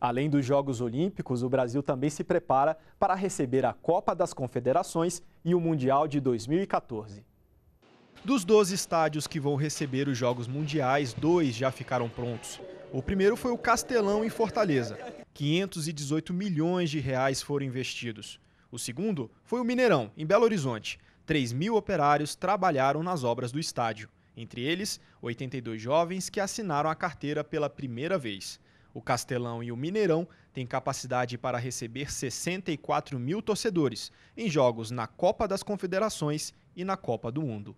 Além dos Jogos Olímpicos, o Brasil também se prepara para receber a Copa das Confederações e o Mundial de 2014. Dos 12 estádios que vão receber os Jogos Mundiais, dois já ficaram prontos. O primeiro foi o Castelão, em Fortaleza. 518 milhões de reais foram investidos. O segundo foi o Mineirão, em Belo Horizonte. 3 mil operários trabalharam nas obras do estádio. Entre eles, 82 jovens que assinaram a carteira pela primeira vez. O Castelão e o Mineirão têm capacidade para receber 64 mil torcedores em jogos na Copa das Confederações e na Copa do Mundo.